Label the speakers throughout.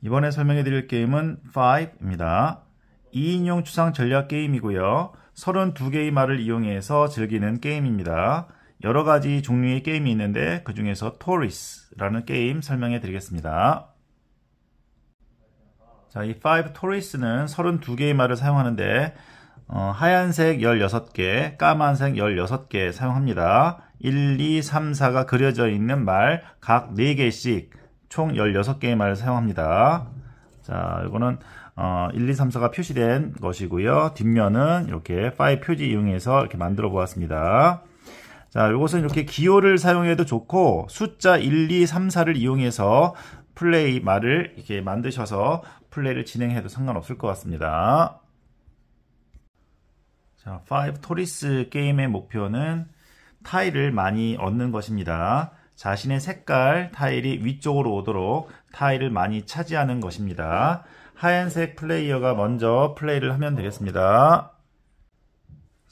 Speaker 1: 이번에 설명해 드릴 게임은 5입니다. 2인용 추상 전략 게임이고요. 32개의 말을 이용해서 즐기는 게임입니다. 여러 가지 종류의 게임이 있는데 그중에서 토리스라는 게임 설명해 드리겠습니다. 자, 이5 토리스는 32개의 말을 사용하는데 어, 하얀색 16개, 까만색 16개 사용합니다. 1, 2, 3, 4가 그려져 있는 말 각 4개씩 총 16개의 말을 사용합니다. 자, 이거는 어, 1, 2, 3, 4가 표시된 것이고요. 뒷면은 이렇게 5 표지 이용해서 이렇게 만들어 보았습니다. 자, 이것은 이렇게 기호를 사용해도 좋고 숫자 1, 2, 3, 4를 이용해서 플레이 말을 이렇게 만드셔서 플레이를 진행해도 상관없을 것 같습니다. 자, 5 토리스 게임의 목표는 타일을 많이 얻는 것입니다. 자신의 색깔 타일이 위쪽으로 오도록 타일을 많이 차지하는 것입니다. 하얀색 플레이어가 먼저 플레이를 하면 되겠습니다.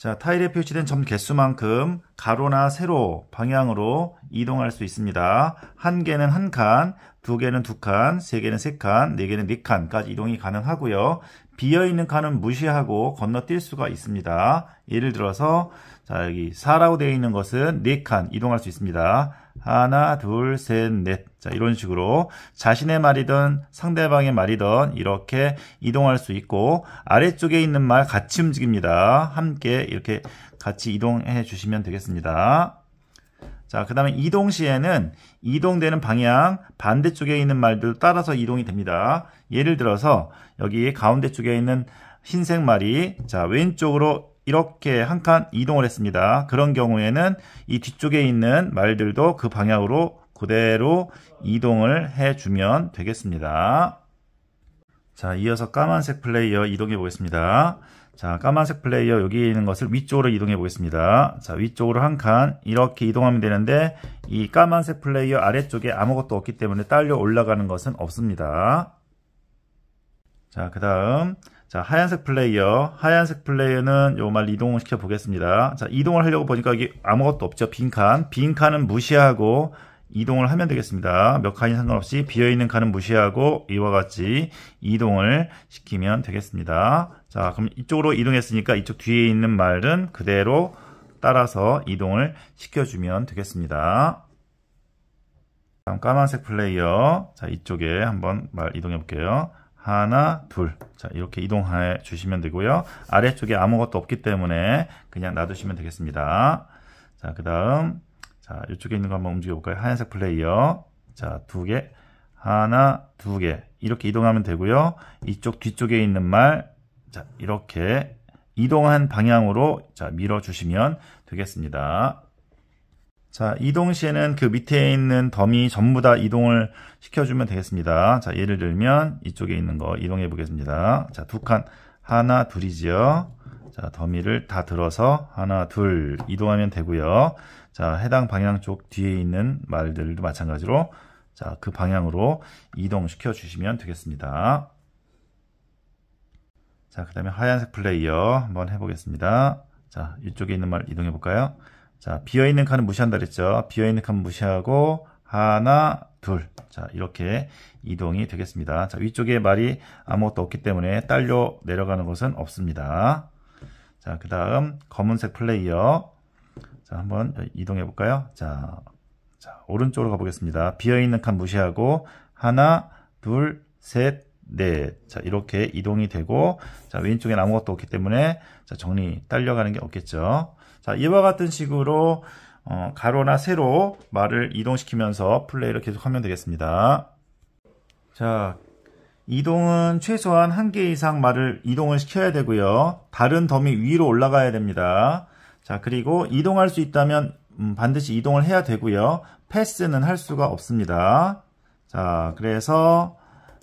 Speaker 1: 자, 타일에 표시된 점 개수만큼 가로나 세로 방향으로 이동할 수 있습니다. 한 개는 한 칸, 두 개는 두 칸, 세 개는 세 칸, 네 개는 네 칸까지 이동이 가능하고요. 비어있는 칸은 무시하고 건너뛸 수가 있습니다. 예를 들어서 자 여기 4라고 되어 있는 것은 4칸 이동할 수 있습니다. 하나, 둘, 셋, 넷. 자, 이런 식으로 자신의 말이든 상대방의 말이든 이렇게 이동할 수 있고 아래쪽에 있는 말 같이 움직입니다. 함께 이렇게 같이 이동해 주시면 되겠습니다. 자, 그 다음에 이동 시에는 이동되는 방향 반대쪽에 있는 말들 따라서 이동이 됩니다. 예를 들어서 여기 가운데 쪽에 있는 흰색 말이 자, 왼쪽으로 이렇게 한 칸 이동을 했습니다. 그런 경우에는 이 뒤쪽에 있는 말들도 그 방향으로 그대로 이동을 해주면 되겠습니다. 자, 이어서 까만색 플레이어 이동해 보겠습니다. 자, 까만색 플레이어 여기 있는 것을 위쪽으로 이동해 보겠습니다. 자, 위쪽으로 한 칸 이렇게 이동하면 되는데 이 까만색 플레이어 아래쪽에 아무것도 없기 때문에 딸려 올라가는 것은 없습니다. 자, 그 다음 자, 하얀색 플레이어. 하얀색 플레이어는 요 말 이동을 시켜 보겠습니다. 자, 이동을 하려고 보니까 여기 아무것도 없죠. 빈칸. 빈칸은 무시하고 이동을 하면 되겠습니다. 몇 칸이 상관없이 비어있는 칸은 무시하고 이와 같이 이동을 시키면 되겠습니다. 자 그럼 이쪽으로 이동했으니까 이쪽 뒤에 있는 말은 그대로 따라서 이동을 시켜주면 되겠습니다. 다음 까만색 플레이어 자 이쪽에 한번 말 이동해 볼게요. 하나, 둘. 자, 이렇게 이동해 주시면 되고요. 아래쪽에 아무것도 없기 때문에 그냥 놔두시면 되겠습니다. 자, 그 다음 자, 이쪽에 있는 거 한번 움직여 볼까요? 하얀색 플레이어. 자, 두 개. 하나, 두 개. 이렇게 이동하면 되고요. 이쪽 뒤쪽에 있는 말. 자, 이렇게 이동한 방향으로 자, 밀어 주시면 되겠습니다. 자, 이동 시에는 그 밑에 있는 덤이 전부 다 이동을 시켜주면 되겠습니다. 자, 예를 들면 이쪽에 있는 거 이동해 보겠습니다. 자, 두 칸, 하나, 둘이지요. 자, 더미를 다 들어서 하나, 둘 이동하면 되고요. 자, 해당 방향 쪽 뒤에 있는 말들도 마찬가지로 자, 그 방향으로 이동시켜 주시면 되겠습니다. 자, 그 다음에 하얀색 플레이어 한번 해보겠습니다. 자, 이쪽에 있는 말 이동해 볼까요? 자, 비어있는 칸은 무시한다 그랬죠? 비어있는 칸 무시하고 하나, 둘. 자, 이렇게 이동이 되겠습니다. 자, 위쪽에 말이 아무것도 없기 때문에 딸려 내려가는 것은 없습니다. 자, 그 다음 검은색 플레이어. 자, 한번 이동해 볼까요? 자, 자, 오른쪽으로 가보겠습니다. 비어있는 칸 무시하고 하나, 둘, 셋, 넷. 자, 이렇게 이동이 되고 자, 왼쪽엔 아무것도 없기 때문에 자, 정리 딸려가는 게 없겠죠. 자, 이와 같은 식으로 어, 가로나 세로 말을 이동시키면서 플레이를 계속하면 되겠습니다. 자, 이동은 최소한 한 개 이상 말을 이동을 시켜야 되고요. 다른 덤이 위로 올라가야 됩니다. 자, 그리고 이동할 수 있다면 음, 반드시 이동을 해야 되고요. 패스는 할 수가 없습니다. 자, 그래서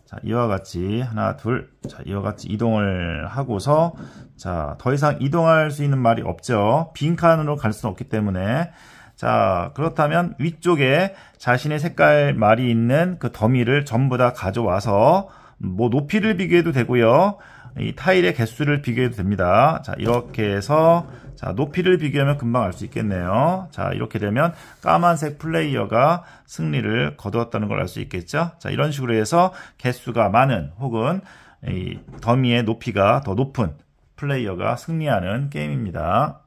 Speaker 1: 자, 이와 같이 하나 둘, 자, 이와 같이 이동을 하고서 자, 더 이상 이동할 수 있는 말이 없죠. 빈칸으로 갈 수는 없기 때문에 자, 그렇다면 위쪽에 자신의 색깔 말이 있는 그 더미를 전부 다 가져와서 뭐 높이를 비교해도 되고요. 이 타일의 개수를 비교해도 됩니다. 자, 이렇게 해서 자, 높이를 비교하면 금방 알 수 있겠네요. 자, 이렇게 되면 까만색 플레이어가 승리를 거두었다는 걸 알 수 있겠죠. 자, 이런 식으로 해서 개수가 많은 혹은 이 더미의 높이가 더 높은 플레이어가 승리하는 게임입니다.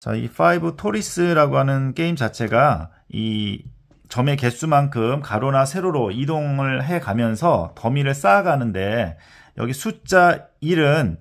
Speaker 1: 자, 이5 토리스라고 하는 게임 자체가 이 점의 개수만큼 가로나 세로로 이동을 해 가면서 더미를 쌓아가는데 여기 숫자 1은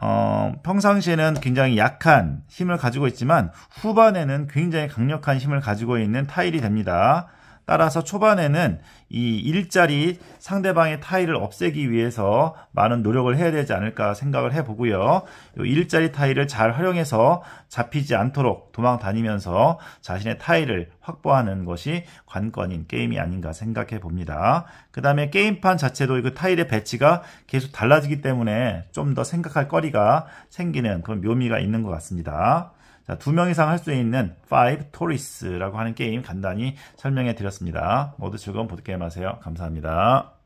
Speaker 1: 어, 평상시에는 굉장히 약한 힘을 가지고 있지만 후반에는 굉장히 강력한 힘을 가지고 있는 타일이 됩니다. 따라서 초반에는 이 일자리 상대방의 타일을 없애기 위해서 많은 노력을 해야 되지 않을까 생각을 해보고요. 이 일자리 타일을 잘 활용해서 잡히지 않도록 도망 다니면서 자신의 타일을 확보하는 것이 관건인 게임이 아닌가 생각해 봅니다. 그 다음에 게임판 자체도 그 타일의 배치가 계속 달라지기 때문에 좀 더 생각할 거리가 생기는 그런 묘미가 있는 것 같습니다. 자, 두 명 이상 할 수 있는 5 토리스라고 하는 게임 간단히 설명해 드렸습니다. 모두 즐거운 보드게임 하세요. 감사합니다.